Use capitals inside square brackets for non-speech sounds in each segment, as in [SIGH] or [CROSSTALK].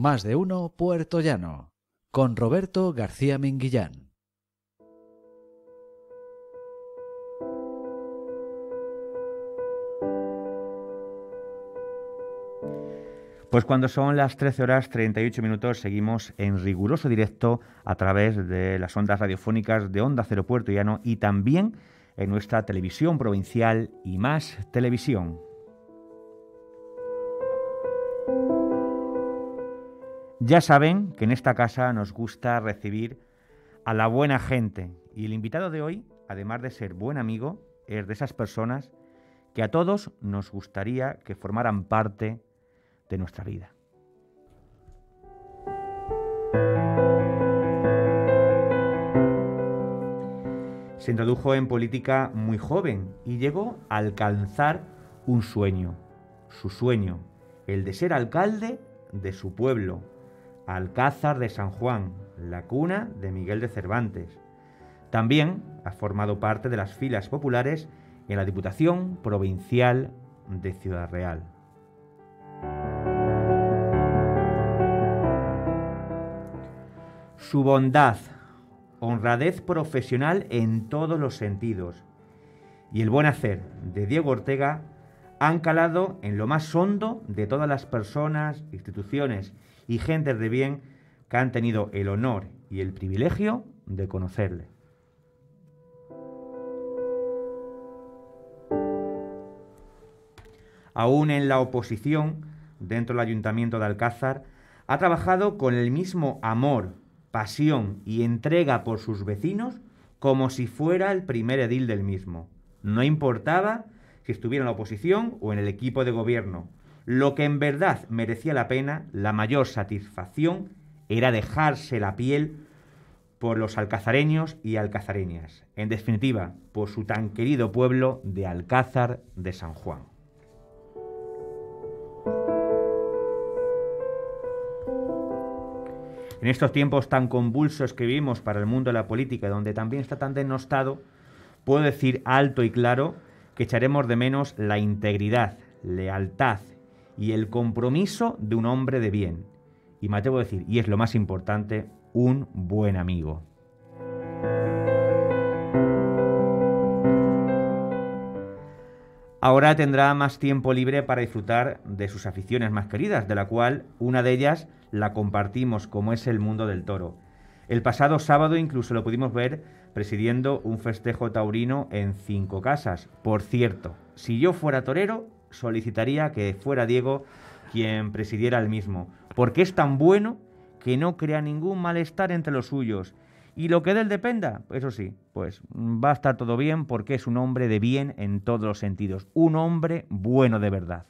Más de uno Puerto Llano, con Roberto García Minguillán. Pues cuando son las 13 horas 38 minutos seguimos en riguroso directo a través de las ondas radiofónicas de Onda Cero Puerto Llano y también en nuestra televisión provincial y más televisión. Ya saben que en esta casa nos gusta recibir a la buena gente y el invitado de hoy, además de ser buen amigo, es de esas personas que a todos nos gustaría que formaran parte de nuestra vida. Se introdujo en política muy joven y llegó a alcanzar un sueño, su sueño, el de ser alcalde de su pueblo, Alcázar de San Juan, la cuna de Miguel de Cervantes. También ha formado parte de las filas populares en la Diputación Provincial de Ciudad Real. Su bondad, honradez profesional en todos los sentidos y el buen hacer de Diego Ortega han calado en lo más hondo de todas las personas, instituciones y gentes de bien que han tenido el honor y el privilegio de conocerle. Aún en la oposición, dentro del ayuntamiento de Alcázar, ha trabajado con el mismo amor, pasión y entrega por sus vecinos como si fuera el primer edil del mismo. No importaba si estuviera en la oposición o en el equipo de gobierno, lo que en verdad merecía la pena, la mayor satisfacción, era dejarse la piel por los alcazareños y alcazareñas, en definitiva, por su tan querido pueblo de Alcázar de San Juan. En estos tiempos tan convulsos que vivimos para el mundo de la política, donde también está tan denostado, puedo decir alto y claro que echaremos de menos la integridad, lealtad, y el compromiso de un hombre de bien. Y me atrevo a decir, y es lo más importante, un buen amigo. Ahora tendrá más tiempo libre para disfrutar de sus aficiones más queridas, de la cual una de ellas la compartimos, como es el mundo del toro. El pasado sábado incluso lo pudimos ver presidiendo un festejo taurino en Cinco Casas. Por cierto, si yo fuera torero, solicitaría que fuera Diego quien presidiera el mismo, porque es tan bueno que no crea ningún malestar entre los suyos. Y lo que de él dependa, eso sí, pues mm, va a estar todo bien porque es un hombre de bien en todos los sentidos, un hombre bueno de verdad.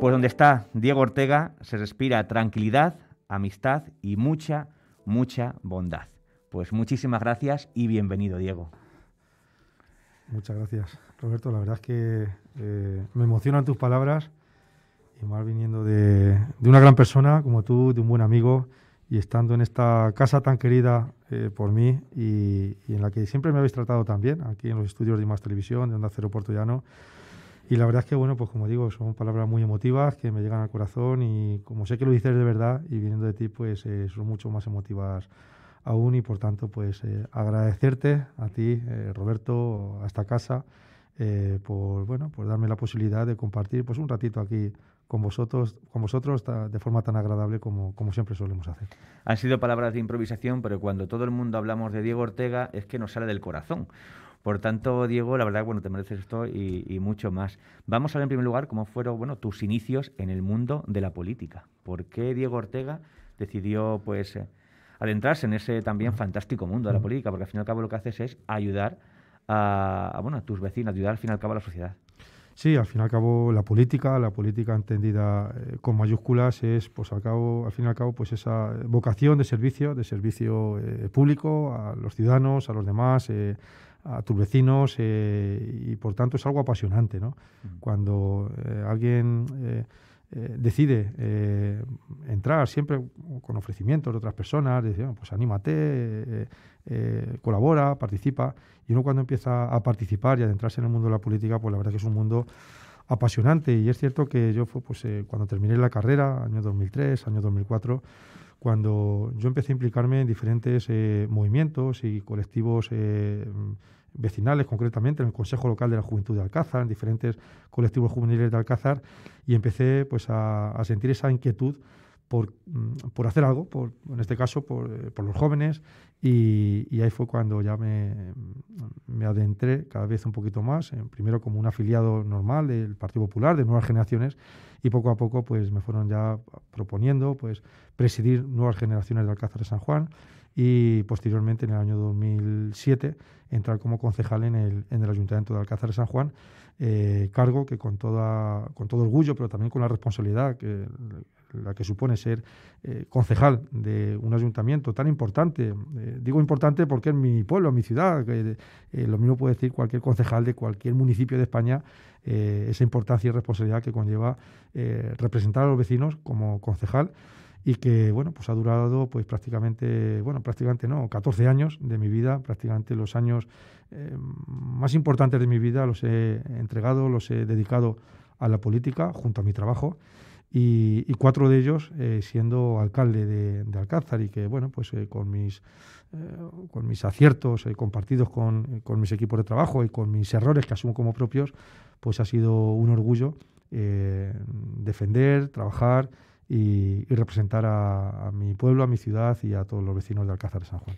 Pues donde está Diego Ortega se respira tranquilidad, amistad y mucha, mucha bondad. Pues muchísimas gracias y bienvenido Diego. Muchas gracias, Roberto. La verdad es que eh, me emocionan tus palabras y más viniendo de, una gran persona como tú, de un buen amigo y estando en esta casa tan querida eh, por mí y, en la que siempre me habéis tratado tan bien, aquí en los estudios de Más Televisión, de Onda Cero Portuyano. Y la verdad es que, bueno, pues como digo, son palabras muy emotivas que me llegan al corazón y como sé que lo dices de verdad y viniendo de ti, pues eh, son mucho más emotivas aún y por tanto pues eh, agradecerte a ti, eh, Roberto, a esta casa, eh, por, bueno, por darme la posibilidad de compartir pues, un ratito aquí con vosotros, con vosotros de forma tan agradable como, como siempre solemos hacer. Han sido palabras de improvisación, pero cuando todo el mundo hablamos de Diego Ortega es que nos sale del corazón. Por tanto, Diego, la verdad, bueno, te mereces esto y, mucho más. Vamos a ver en primer lugar cómo fueron, bueno, tus inicios en el mundo de la política. ¿Por qué Diego Ortega decidió, pues, adentrarse en ese también fantástico mundo de la mm. política, porque al fin y al cabo lo que haces es ayudar a, bueno, a tus vecinos, ayudar al fin y al cabo a la sociedad. Sí, al fin y al cabo la política, la política entendida eh, con mayúsculas es, pues al cabo, al fin y al cabo, pues esa vocación de servicio, de servicio eh, público a los ciudadanos, a los demás, eh, a tus vecinos y por tanto es algo apasionante, ¿no? Mm. Cuando alguien eh, decide eh, entrar siempre con ofrecimientos de otras personas, dice, pues anímate, eh, colabora, participa. Y uno cuando empieza a participar y a adentrarse en el mundo de la política, pues la verdad que es un mundo apasionante. Y es cierto que yo, pues, cuando terminé la carrera, año 2003, año 2004, cuando yo empecé a implicarme en diferentes movimientos y colectivos vecinales, concretamente en el Consejo Local de la Juventud de Alcázar, en diferentes colectivos juveniles de Alcázar, y empecé pues, a, sentir esa inquietud por, mm, hacer algo, en este caso por, eh, los jóvenes, y, ahí fue cuando ya mm, me, adentré cada vez un poquito más, primero como un afiliado normal del Partido Popular, de nuevas generaciones, y poco a poco pues me fueron ya proponiendo pues presidir nuevas generaciones de Alcázar de San Juan, y posteriormente en el año 2007 entrar como concejal en el, en el Ayuntamiento de Alcázar de San Juan, eh, cargo que con, toda, con todo orgullo, pero también con la responsabilidad que, la que supone ser eh, concejal de un ayuntamiento tan importante. Eh, digo importante porque es mi pueblo, en mi ciudad, lo mismo puede decir cualquier concejal de cualquier municipio de España, esa importancia y responsabilidad que conlleva representar a los vecinos como concejal y que bueno pues ha durado pues prácticamente bueno prácticamente no 14 años de mi vida prácticamente los años eh, más importantes de mi vida los he entregado los he dedicado a la política junto a mi trabajo y, cuatro de ellos eh, siendo alcalde de, Alcázar y que bueno pues eh, con mis con mis aciertos compartidos con, con mis equipos de trabajo y con mis errores que asumo como propios pues ha sido un orgullo defender trabajar y, representar a, mi pueblo, a mi ciudad y a todos los vecinos de Alcázar de San Juan.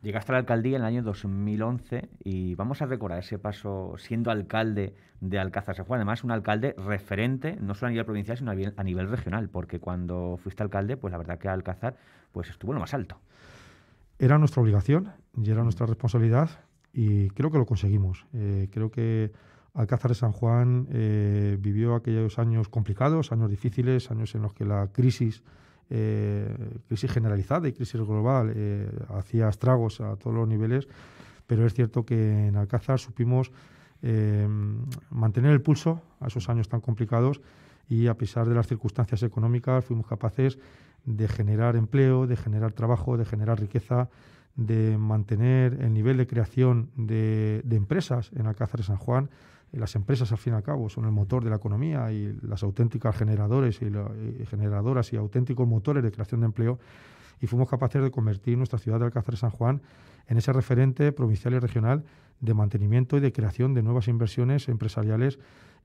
Llegaste a la alcaldía en el año 2011 y vamos a recordar ese paso siendo alcalde de Alcázar de San Juan. Además, un alcalde referente, no solo a nivel provincial, sino a nivel, regional, porque cuando fuiste alcalde, pues la verdad que Alcázar pues, estuvo en lo más alto. Era nuestra obligación y era nuestra responsabilidad y creo que lo conseguimos. Eh, creo que Alcázar de San Juan eh, vivió aquellos años complicados, años difíciles, años en los que la crisis, eh, crisis generalizada y crisis global eh, hacía estragos a todos los niveles, pero es cierto que en Alcázar supimos mantener el pulso a esos años tan complicados y a pesar de las circunstancias económicas fuimos capaces de generar empleo, de generar trabajo, de generar riqueza, de mantener el nivel de creación de empresas en Alcázar de San Juan las empresas al fin y al cabo son el motor de la economía y las auténticas generadores y, generadoras y auténticos motores de creación de empleo y fuimos capaces de convertir nuestra ciudad de Alcázar de San Juan en ese referente provincial y regional de mantenimiento y de creación de nuevas inversiones empresariales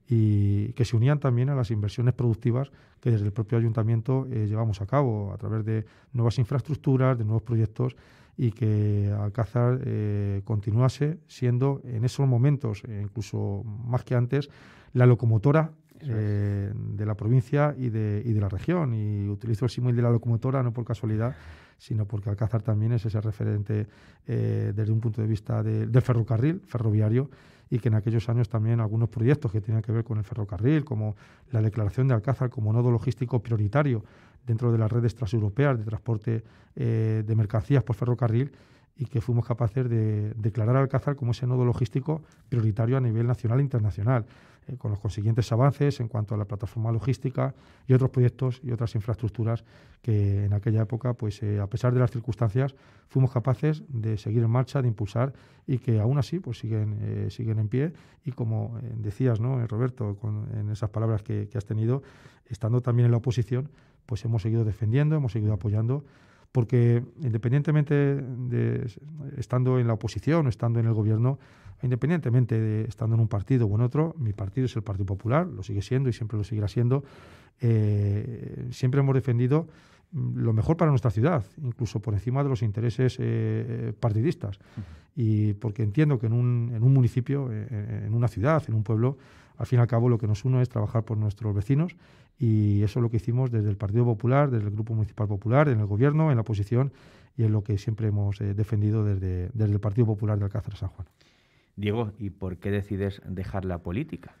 y que se unían también a las inversiones productivas que desde el propio ayuntamiento eh, llevamos a cabo a través de nuevas infraestructuras, de nuevos proyectos y que Alcázar eh, continuase siendo en esos momentos, eh, incluso más que antes, la locomotora eh, de la provincia y de, de, la región. Y utilizo el símil de la locomotora no por casualidad, sino porque Alcázar también es ese referente desde un punto de vista del de ferrocarril, ferroviario, y que en aquellos años también algunos proyectos que tenían que ver con el ferrocarril, como la declaración de Alcázar como nodo logístico prioritario dentro de las redes transeuropeas de transporte eh, de mercancías por ferrocarril y que fuimos capaces de declarar Alcázar como ese nodo logístico prioritario a nivel nacional e internacional, eh, con los consiguientes avances en cuanto a la plataforma logística y otros proyectos y otras infraestructuras que en aquella época, pues eh, a pesar de las circunstancias, fuimos capaces de seguir en marcha, de impulsar y que aún así pues siguen, siguen en pie y como decías, ¿no, Roberto, con, en esas palabras que has tenido, estando también en la oposición, pues hemos seguido defendiendo, hemos seguido apoyando, porque independientemente de estando en la oposición o estando en el gobierno, independientemente de estando en un partido o en otro, mi partido es el Partido Popular, lo sigue siendo y siempre lo seguirá siendo, eh, siempre hemos defendido lo mejor para nuestra ciudad, incluso por encima de los intereses eh, eh, partidistas. Y porque entiendo que en un, municipio, eh, en una ciudad, en un pueblo, al fin y al cabo lo que nos une es trabajar por nuestros vecinos y eso es lo que hicimos desde el Partido Popular, desde el Grupo Municipal Popular, en el Gobierno, en la oposición y en lo que siempre hemos defendido desde, desde el Partido Popular de Alcázar San Juan. Diego, ¿y por qué decides dejar la política?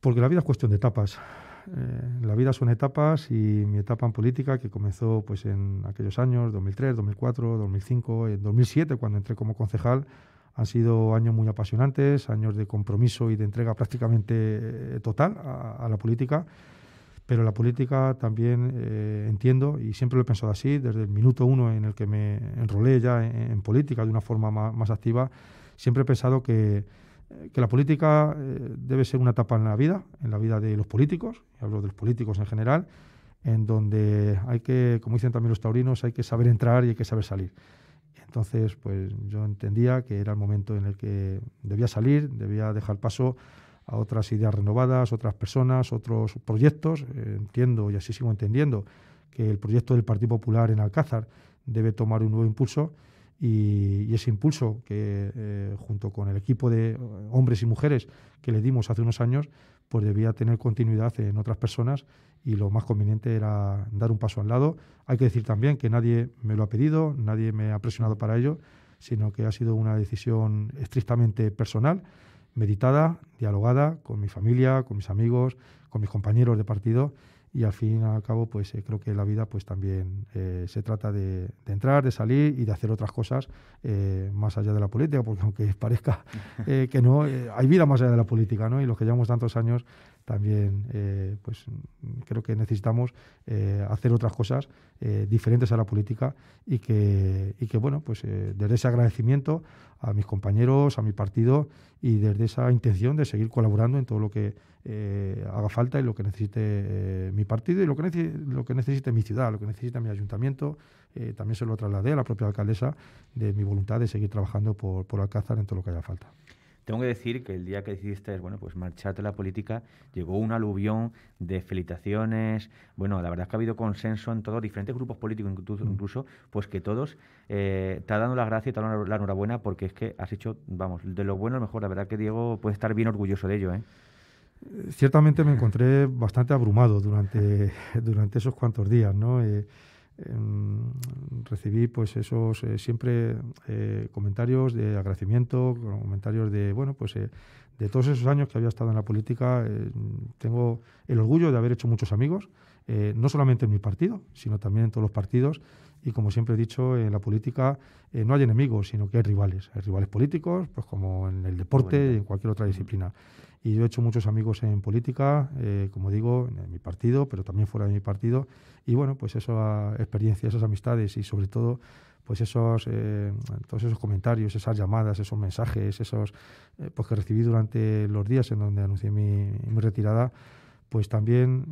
Porque la vida es cuestión de etapas. Eh, la vida son etapas y mi etapa en política, que comenzó pues, en aquellos años, 2003, 2004, 2005, en 2007, cuando entré como concejal, han sido años muy apasionantes, años de compromiso y de entrega prácticamente eh, total a, la política. Pero la política también eh, entiendo, y siempre lo he pensado así, desde el minuto uno en el que me enrolé ya en, política de una forma más activa, siempre he pensado que, eh, que la política eh, debe ser una etapa en la vida, en la vida de los políticos, y hablo de los políticos en general, en donde hay que, como dicen también los taurinos, hay que saber entrar y hay que saber salir. Entonces, pues yo entendía que era el momento en el que debía salir, debía dejar paso a otras ideas renovadas, otras personas, otros proyectos. Eh, entiendo, y así sigo entendiendo, que el proyecto del Partido Popular en Alcázar debe tomar un nuevo impulso y, ese impulso que, eh, junto con el equipo de eh, hombres y mujeres que le dimos hace unos años, pues debía tener continuidad en otras personas y lo más conveniente era dar un paso al lado. Hay que decir también que nadie me lo ha pedido, nadie me ha presionado para ello, sino que ha sido una decisión estrictamente personal, meditada, dialogada con mi familia, con mis amigos, con mis compañeros de partido y al fin y al cabo pues eh, creo que la vida pues también eh, se trata de, entrar, de salir y de hacer otras cosas eh, más allá de la política, porque aunque [LAUGHS] parezca que no, hay vida más allá de la política, ¿no? Y los que llevamos tantos años también eh, pues creo que necesitamos eh, hacer otras cosas eh, diferentes a la política y que, y que bueno pues desde ese agradecimiento a mis compañeros a mi partido y desde esa intención de seguir colaborando en todo lo que haga falta y lo que necesite mi partido y lo que necesite, lo que necesite mi ciudad lo que necesita mi ayuntamiento también se lo trasladé a la propia alcaldesa de mi voluntad de seguir trabajando por, por Alcázar en todo lo que haya falta. Tengo que decir que el día que decidiste, bueno, pues marcharte a la política, llegó un aluvión de felicitaciones. Bueno, la verdad es que ha habido consenso en todos, diferentes grupos políticos incluso, mm. pues que todos eh, te han dado la gracia y te han dado la enhorabuena porque es que has hecho, vamos, de lo bueno lo mejor. La verdad que Diego puede estar bien orgulloso de ello, ¿eh? Ciertamente me encontré bastante abrumado durante, durante esos cuantos días, ¿no? Eh, Em, recibí pues esos eh, siempre eh, comentarios de agradecimiento, comentarios de bueno pues eh, de todos esos años que había estado en la política tengo el orgullo de haber hecho muchos amigos no solamente en mi partido sino también en todos los partidos y como siempre he dicho en la política no hay enemigos sino que hay rivales hay rivales políticos pues como en el deporte y en cualquier otra disciplina. Y yo he hecho muchos amigos en política, eh, como digo, en mi partido, pero también fuera de mi partido. Y bueno, pues esa ah, experiencia, esas amistades y sobre todo pues esos, eh, todos esos comentarios, esas llamadas, esos mensajes, esos eh, pues que recibí durante los días en donde anuncié mi, retirada, pues también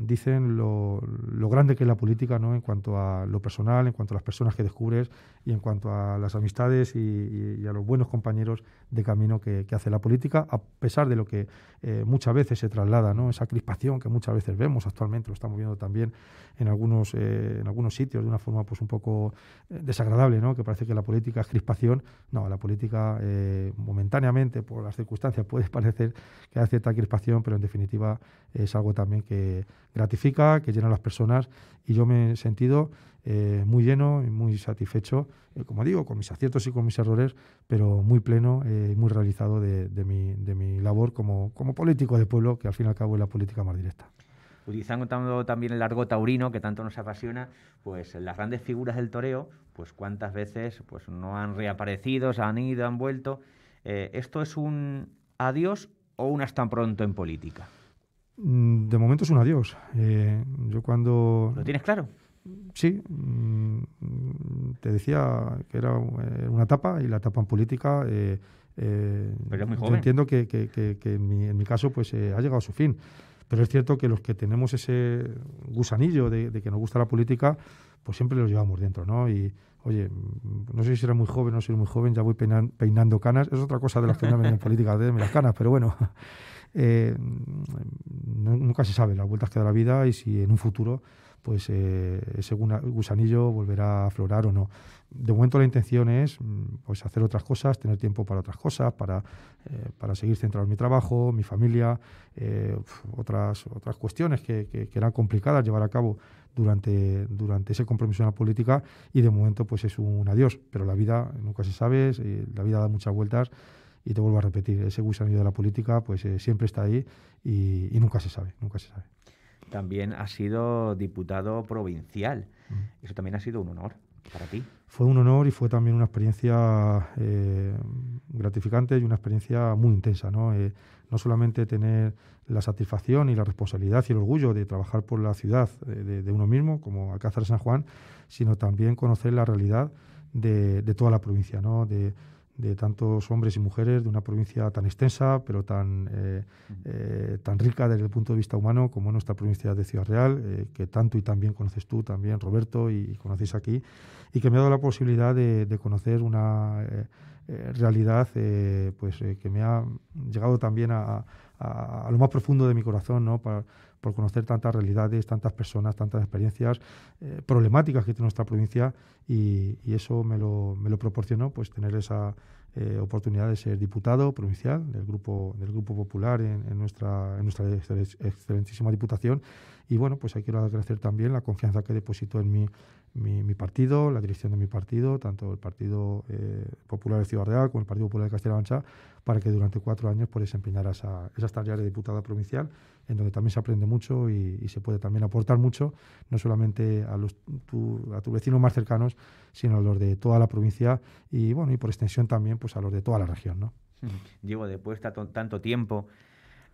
dicen lo, lo, grande que es la política, ¿no? En cuanto a lo personal, en cuanto a las personas que descubres, y en cuanto a las amistades y, a los buenos compañeros de camino que, hace la política, a pesar de lo que eh, muchas veces se traslada, ¿no? esa crispación que muchas veces vemos actualmente, lo estamos viendo también en algunos, eh, en algunos sitios de una forma pues, un poco eh, desagradable, ¿no? que parece que la política es crispación. No, la política momentáneamente, por las circunstancias, puede [LAUGHS] parecer que hace cierta crispación, pero en definitiva es algo también que gratifica, que llena a las personas y yo me he sentido eh, muy lleno y muy satisfecho, eh, como digo, con mis aciertos y con mis errores, pero muy pleno eh, y muy realizado de, mi, labor como, como político de pueblo, que al fin y al cabo es la política más directa utilizando también el largo taurino que tanto nos apasiona, pues las grandes figuras del toreo, pues cuántas veces pues no han reaparecido, se han ido, han vuelto. ¿Esto es un adiós o un hasta pronto en política? Mm, de momento es un adiós. yo cuando... ¿Lo tienes claro? sí, mm, te decía que era eh, una etapa y la etapa en política. Eh, eh, es Yo entiendo que, en, mi, caso pues eh, ha llegado a su fin. Pero es cierto que los que tenemos ese gusanillo de, que nos gusta la política, pues siempre los llevamos dentro, ¿no? Y, oye, mm, no sé si era muy joven, o no soy muy joven, ya voy peinando canas. Es otra cosa de las que no en política, de las canas, pero bueno. [LAUGHS] Eh, mm, nunca se sabe las vueltas que da la vida y si en un futuro pues eh, ese gusanillo volverá a aflorar o no. De momento la intención es mm, pues, hacer otras cosas, tener tiempo para otras cosas, para, eh, seguir centrado en mi trabajo, mi familia, eh, otras, otras cuestiones que, eran complicadas llevar a cabo durante, durante ese compromiso en la política y de momento pues es un adiós. Pero la vida nunca se sabe, la vida da muchas vueltas y te vuelvo a repetir, ese gusanillo de la política pues siempre está ahí y, y nunca se sabe, nunca se sabe también ha sido diputado provincial. Eso también ha sido un honor para ti. Fue un honor y fue también una experiencia eh, gratificante y una experiencia muy intensa. Eh, ¿no? solamente tener la satisfacción y la responsabilidad y el orgullo de trabajar por la ciudad eh, de, uno mismo, como Alcázar San Juan, sino también conocer la realidad de, de toda la provincia, ¿no? de, de tantos hombres y mujeres de una provincia tan extensa, pero tan, eh, eh, tan rica desde el punto de vista humano como nuestra provincia de Ciudad Real, eh, que tanto y también conoces tú también, Roberto, y, conocéis aquí, y que me ha dado la posibilidad de, conocer una realidad pues, que me ha llegado también a, lo más profundo de mi corazón, ¿no? Para, por conocer tantas realidades, tantas personas, tantas experiencias eh, problemáticas que tiene nuestra provincia y, eso me lo, proporcionó pues tener esa eh, oportunidad de ser diputado provincial del Grupo, del grupo Popular en, nuestra, nuestra excelentísima diputación y bueno, pues aquí quiero agradecer también la confianza que depositó en mi, partido, la dirección de mi partido, tanto el Partido eh, Popular de Ciudad Real como el Partido Popular de Castilla-La Mancha, para que durante cuatro años pues, desempeñara esa, esas tareas de diputado provincial en donde también se aprende mucho y, se puede también aportar mucho, no solamente a, los, a tus vecinos más cercanos, sino a los de toda la provincia y, bueno, y por extensión también pues, a los de toda la región. ¿no? [LAUGHS] Diego, después de tanto tiempo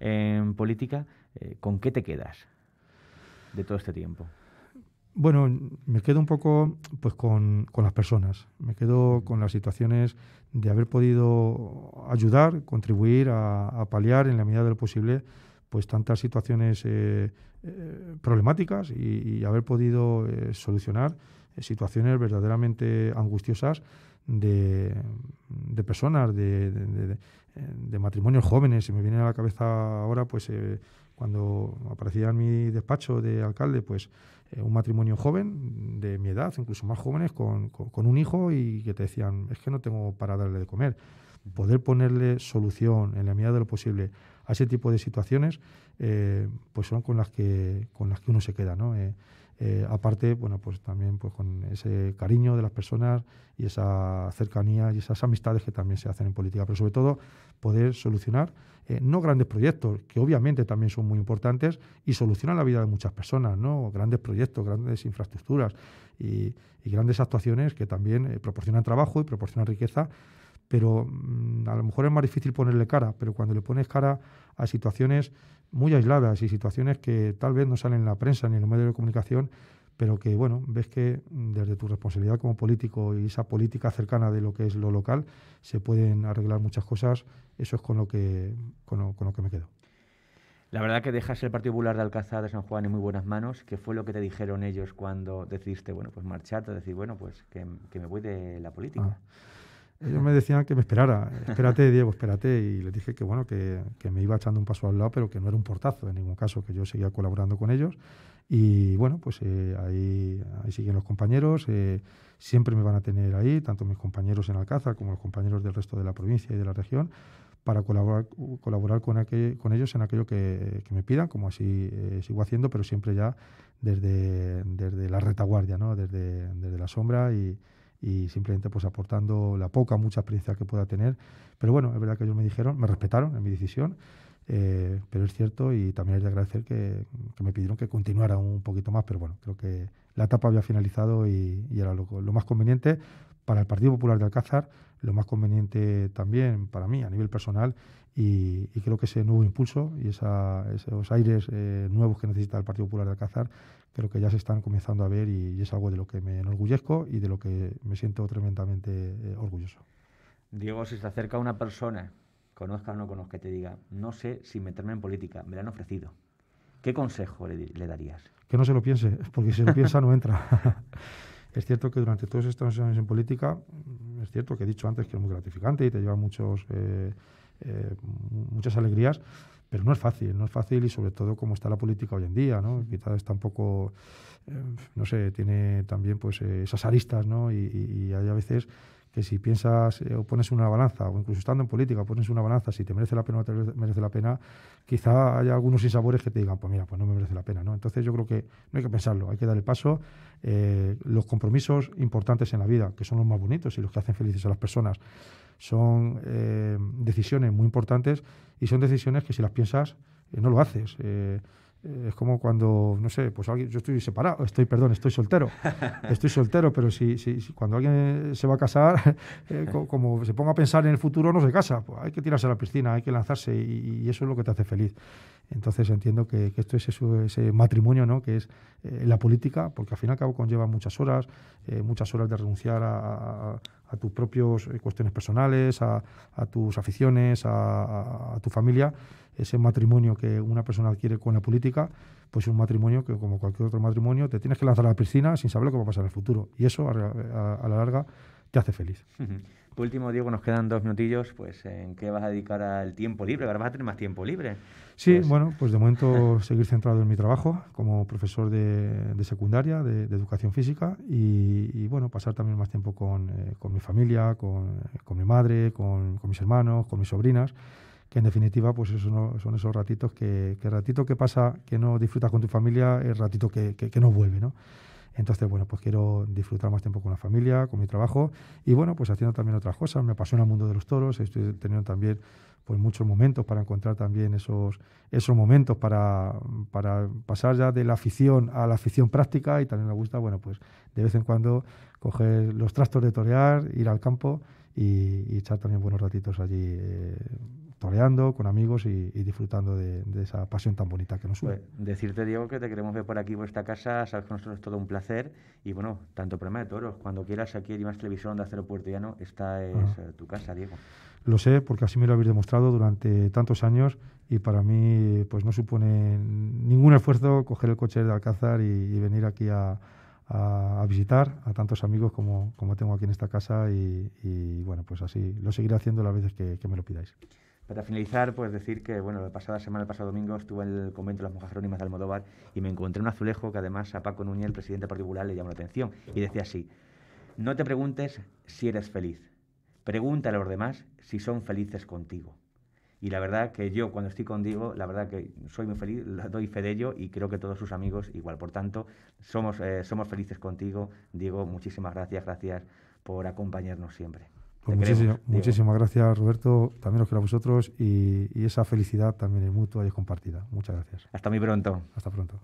en política, eh, ¿con qué te quedas de todo este tiempo? Bueno, me quedo un poco pues con, las personas, me quedo con las situaciones de haber podido ayudar, contribuir a, a paliar en la medida de lo posible pues tantas situaciones eh, eh, problemáticas y, haber podido eh, solucionar situaciones verdaderamente angustiosas de, personas, de, matrimonios jóvenes. Se me viene a la cabeza ahora, pues cuando aparecía en mi despacho de alcalde, pues un matrimonio joven de mi edad, incluso más jóvenes, con, con un hijo y que te decían, es que no tengo para darle de comer. Poder ponerle solución en la medida de lo posible a ese tipo de situaciones, eh, pues son con las que, con las que uno se queda, ¿no? Eh, eh, aparte, bueno, pues también pues, con ese cariño de las personas y esa cercanía y esas amistades que también se hacen en política, pero sobre todo poder solucionar no grandes proyectos, que obviamente también son muy importantes y solucionan la vida de muchas personas, ¿no? Grandes proyectos, grandes infraestructuras y, grandes actuaciones que también proporcionan trabajo y proporcionan riqueza pero mm, a lo mejor es más difícil ponerle cara, pero cuando le pones cara a situaciones muy aisladas y situaciones que tal vez no salen en la prensa ni en los medios de comunicación, pero que, bueno, ves que desde tu responsabilidad como político y esa política cercana de lo que es lo local, se pueden arreglar muchas cosas. Eso es con lo que, con lo, que me quedo. La verdad que dejas el Partido Popular de Alcazar, de San Juan en muy buenas manos, que fue lo que te dijeron ellos cuando decidiste, bueno, pues marcharte, decir, bueno, pues que, me voy de la política. Ah. Ellos me decían que me esperara, espérate [LAUGHS] Diego, espérate, y les dije que bueno, que, que, me iba echando un paso al lado, pero que no era un portazo en ningún caso, que yo seguía colaborando con ellos. Y bueno, pues eh, ahí, siguen los compañeros, eh, siempre me van a tener ahí, tanto mis compañeros en Alcázar como los compañeros del resto de la provincia y de la región, para colaborar, colaborar con, con ellos en aquello que, que me pidan, como así eh, sigo haciendo, pero siempre ya desde, desde la retaguardia, ¿no? desde, desde la sombra y, y simplemente pues aportando la poca mucha experiencia que pueda tener. Pero bueno, es verdad que ellos me dijeron, me respetaron en mi decisión, eh, pero es cierto y también hay de agradecer que, me pidieron que continuara un poquito más, pero bueno, creo que la etapa había finalizado y, era lo, lo, más conveniente para el Partido Popular de Alcázar, lo más conveniente también para mí a nivel personal y, creo que ese nuevo impulso y esos aires eh, nuevos que necesita el Partido Popular de Alcázar creo que ya se están comenzando a ver y, es algo de lo que me enorgullezco y de lo que me siento tremendamente eh, orgulloso. Diego, si se acerca una persona, conozca o no conozca, que te diga, no sé si meterme en política, me la han ofrecido. ¿Qué consejo le, le darías? Que no se lo piense, porque si se lo piensa no entra. [LAUGHS] Es cierto que durante todos estos años en política, mm, es cierto que he dicho antes que es muy gratificante y te lleva muchos, eh, eh, muchas alegrías, pero no es fácil, no es fácil y sobre todo como está la política hoy en día, ¿no? Quizás está un poco, eh, no sé, tiene también pues esas aristas, y hay a veces que si piensas eh, o pones una balanza, o incluso estando en política, pones una balanza, si te merece la pena o no te merece la pena, quizá haya algunos insabores que te digan, pues mira, pues no me merece la pena. ¿no? Entonces yo creo que no hay que pensarlo, hay que dar el paso. Eh, los compromisos importantes en la vida, que son los más bonitos y los que hacen felices a las personas, son eh, decisiones muy importantes y son decisiones que si las piensas, no lo haces es como cuando, no sé, pues yo estoy separado, estoy, perdón, estoy soltero, [LAUGHS] estoy soltero, pero si, si, cuando alguien se va a casar, [LAUGHS] eh, como se ponga a pensar en el futuro, no se casa, pues hay que tirarse a la piscina, hay que lanzarse y eso es lo que te hace feliz. Entonces entiendo que, esto es ese matrimonio ¿no? que es eh, la política, porque al fin y al cabo conlleva muchas horas, eh, muchas horas de renunciar a, tus propias eh, cuestiones personales, a, a tus aficiones, a, tu familia. Ese matrimonio que una persona adquiere con la política, pues es un matrimonio que, como cualquier otro matrimonio, te tienes que lanzar a la piscina sin saber lo que va a pasar en el futuro. Y eso, a la larga, te hace feliz. Por último, Diego, nos quedan dos minutillos, pues ¿en qué vas a dedicar al tiempo libre? vas a tener más tiempo libre. Sí, pues bueno, pues de momento [LAUGHS] seguir centrado en mi trabajo como profesor de, secundaria, de, educación física y, bueno, pasar también más tiempo con, eh, mi familia, con, eh, mi madre, con, mis hermanos, con mis sobrinas que en definitiva pues eso son esos ratitos que, el ratito que pasa que no disfrutas con tu familia el ratito que, que no vuelve ¿no? Entonces, bueno, pues quiero disfrutar más tiempo con la familia, con mi trabajo y, bueno, pues haciendo también otras cosas. Me apasiona el mundo de los toros, estoy teniendo también pues muchos momentos para encontrar también esos, esos momentos para, pasar ya de la afición a la afición práctica y también me gusta, bueno, pues de vez en cuando coger los trastos de torear, ir al campo y, echar también buenos ratitos allí. Eh, toreando con amigos y, disfrutando de, esa pasión tan bonita que nos une. Pues, decirte, Diego, que te queremos ver por aquí, por esta casa, sabes que nosotros es todo un placer y bueno, tanto problema de toros, cuando quieras aquí en más Televisión de Acero no esta es eh, tu casa, Diego. Lo sé porque así me lo habéis demostrado durante tantos años y para mí pues no supone ningún esfuerzo coger el coche de Alcázar y, venir aquí a, visitar a tantos amigos como, como, tengo aquí en esta casa y, bueno, pues así lo seguiré haciendo las veces que me lo pidáis. Para finalizar, pues decir que bueno, la pasada semana, el pasado domingo, estuve en el convento de las monjas jerónimas de Almodóvar y me encontré un azulejo que además a Paco Núñez, el presidente particular, le llamó la atención y decía así, no te preguntes si eres feliz, pregúntale a los demás si son felices contigo. Y la verdad que yo cuando estoy contigo, la verdad que soy muy feliz, doy fe de ello y creo que todos sus amigos igual. Por tanto, somos, eh, somos felices contigo. Diego, muchísimas gracias, gracias por acompañarnos siempre. Pues muchísimas gracias, Roberto. También os quiero a vosotros y, y esa felicidad también es mutua y es compartida. Muchas gracias. Hasta muy pronto. Hasta pronto.